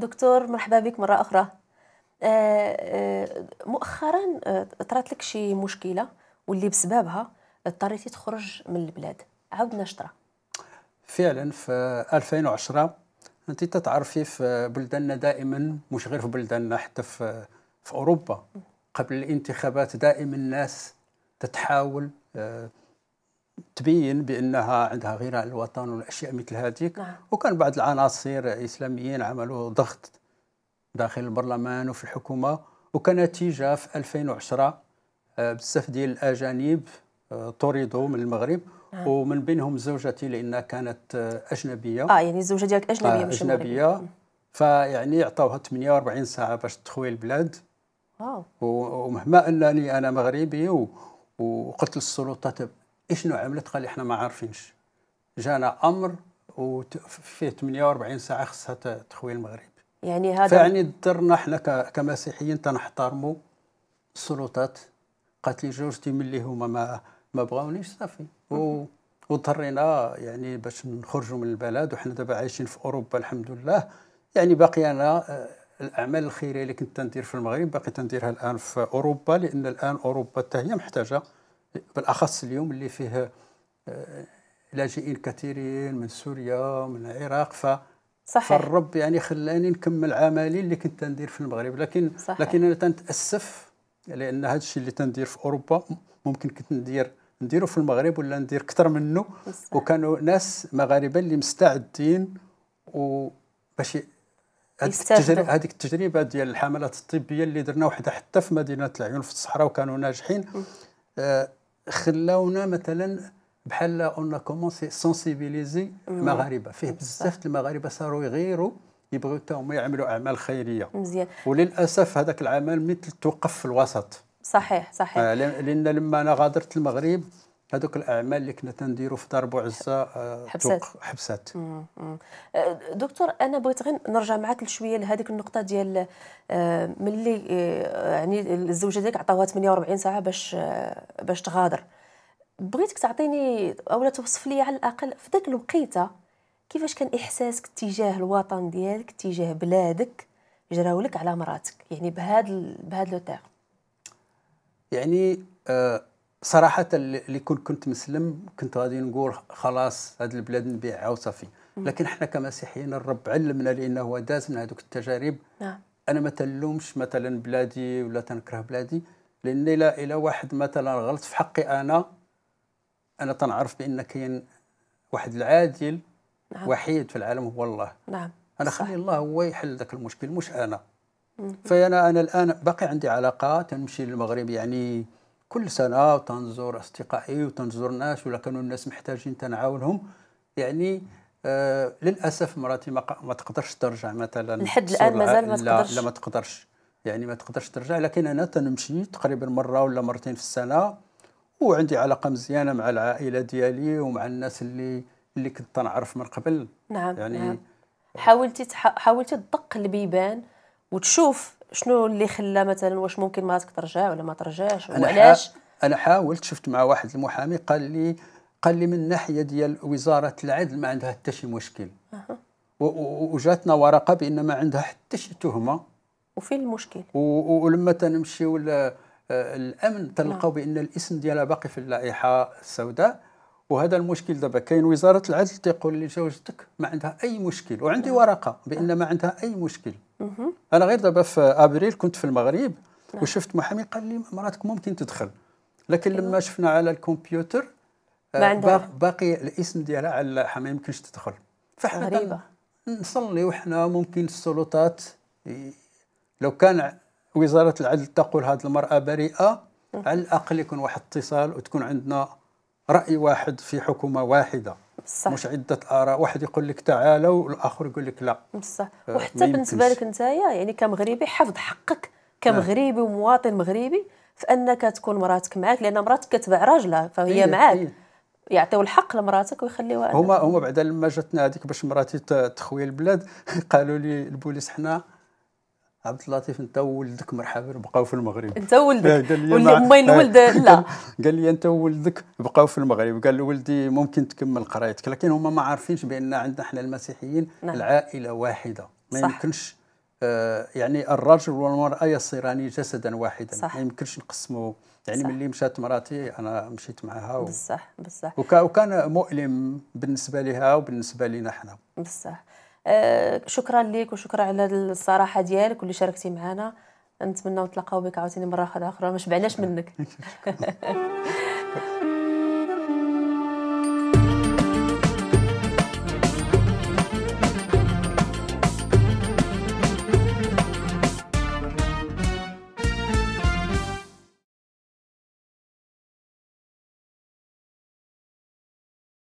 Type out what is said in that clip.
دكتور مرحبا بك مرة أخرى آه، آه، مؤخرا آه، طرات لك شي مشكلة واللي بسببها اضطريتي تخرج من البلاد عاودنا شطرة فعلا في 2010 انت تتعرفي في بلداننا دائما مش غير في بلداننا حتى في في اوروبا قبل الانتخابات دائما الناس تتحاول تبين بانها عندها غيره عن الوطن والاشياء مثل هذيك نعم. وكان بعض العناصر الاسلاميين عملوا ضغط داخل البرلمان وفي الحكومه وكنتيجه في 2010 آه، بزاف ديال الاجانب آه، طردوا من المغرب نعم. ومن بينهم زوجتي لانها كانت آه، اجنبيه اه يعني الزوجه ديالك اجنبيه مش اجنبيه فيعني عطاوها 48 ساعه باش تخوي البلاد واو ومهما انني انا مغربي وقتل السلطات شنو عملت قال لي احنا ما عارفينش جانا امر وفيه 48 ساعه خصها تخوي المغرب يعني هذا فيعني اضطرنا احنا كمسيحيين تنحترموا السلطات قالت لي جوجتي ملي هما ما ما بغاونيش صافي واضطرينا يعني باش نخرجوا من البلد وحنا دابا عايشين في اوروبا الحمد لله يعني باقي انا آه، الاعمال الخيريه اللي كنت تندير في المغرب باقي تنديرها الان في اوروبا لان الان اوروبا حتى هي محتاجه بالاخص اليوم اللي فيه آه، لاجئين كثيرين من سوريا ومن العراق ف صحيح. فالرب يعني خلاني نكمل عملي اللي كنت ندير في المغرب لكن صحيح. لكن انا تنتاسف لان هذا الشيء اللي تندير في اوروبا ممكن كنت ندير نديرو في المغرب ولا ندير اكثر منه صحيح. وكانوا ناس مغاربه اللي مستعدين وباش هذيك التجربه ديال الحملات الطبيه اللي درنا وحده حتى في مدينه العيون في الصحراء وكانوا ناجحين آه خلاونا مثلا بحال اون كومونسي سونسيبيليزي المغاربه فيه بزاف المغاربه صاروا يغيروا يبغيو حتى هما يعملوا اعمال خيريه مزيان وللاسف هذاك العمل مثل توقف في الوسط صحيح صحيح آه لان لما انا غادرت المغرب هذوك الاعمال اللي كنا تنديروا في دار بوعزه آه، حبسات حبسات آه، دكتور انا بغيت غير نرجع معك شويه لهذيك النقطه ديال آه، ملي يعني الزوجه ديالك عطاوها 48 ساعه باش باش تغادر بغيتك تعطيني اولا توصف لي على الاقل في ذاك الوقيته كيفاش كان احساسك تجاه الوطن ديالك تجاه بلادك جراولك على مراتك يعني بهذا بهذا لو يعني آه صراحة اللي كنت مسلم كنت غادي نقول خلاص هذه البلاد نبيعها وصافي لكن حنا كمسيحيين الرب علمنا لانه هو داز من هذوك التجارب نعم. انا ما تلومش مثلا بلادي ولا تنكره بلادي لان الى الى واحد مثلا غلط في حقي انا انا تنعرف بان كاين واحد العادل نعم. وحيد في العالم هو الله نعم انا خلي الله هو يحل ذاك المشكل مش انا فانا انا الان باقي عندي علاقات نمشي للمغرب يعني كل سنه تنزور اصدقائي وتنزور ناس ولا كانوا الناس محتاجين تنعاونهم يعني آه للاسف مراتي ما, ما تقدرش ترجع مثلا لحد الان مازال ما تقدرش لا, ما تقدرش يعني ما تقدرش ترجع لكن انا تنمشي تقريبا مره ولا مرتين في السنه وعندي علاقه مزيانه مع العائله ديالي ومع الناس اللي اللي كنت نعرف من قبل نعم يعني نعم. حاولتي حاولتي تدق البيبان وتشوف شنو اللي خلى مثلا واش ممكن ما ترجع ولا ما ترجعش وعلاش انا حاولت شفت مع واحد المحامي قال لي قال لي من الناحيه ديال وزاره العدل ما عندها حتى شي مشكل وجاتنا ورقه بان ما عندها حتى شي تهمه وفين المشكل ولما تنمشيو للامن آه، تلقاو نعم. بان الاسم ديالها باقي في اللائحه السوداء وهذا المشكل دابا كاين وزاره العدل تيقول زوجتك ما عندها اي مشكل وعندي ورقه بان ما عندها اي مشكل انا غير دابا في ابريل كنت في المغرب نعم. وشفت محامي قال لي مراتك ممكن تدخل لكن لما أيوه. شفنا على الكمبيوتر آه، باقي الاسم ديالها على ما يمكنش تدخل فاحنا نصلي وحنا ممكن السلطات لو كان وزاره العدل تقول هذه المراه بريئه على الاقل يكون واحد اتصال وتكون عندنا راي واحد في حكومه واحده صح. مش عده اراء واحد يقول لك تعالوا والاخر يقول لك لا بصح آه، وحتى بالنسبه لك نتايا يعني كمغربي حفظ حقك كمغربي ومواطن مغربي فانك تكون مراتك معاك لان مراتك كتبع راجلها فهي إيه معاك إيه. يعطيو الحق لمراتك ويخليوها هما هما بعد لما جاتنا هذيك باش مراتي تخوي البلاد قالوا لي البوليس حنا عبد اللطيف انت ولدك مرحبا بقاو في المغرب انت ولدك واللي امين ولد لا قال لي انت ولدك بقاو في المغرب قال لولدي ممكن تكمل قرايتك لكن هما ما عارفينش بان عندنا احنا المسيحيين نعم. العائله واحده ما صح. يمكنش آه، يعني الرجل والمراه يصيران جسدا واحدا صح. ما يمكنش نقسموا يعني صح. ملي مشات مراتي انا مشيت معها و... بصح بصح وكان مؤلم بالنسبه لها وبالنسبه لنا حنا بصح آه، شكرا لك وشكرا على الصراحه ديالك واللي شاركتي معنا نتمنى نتلاقاو بك عاوتاني مره اخرى ما شبعناش منك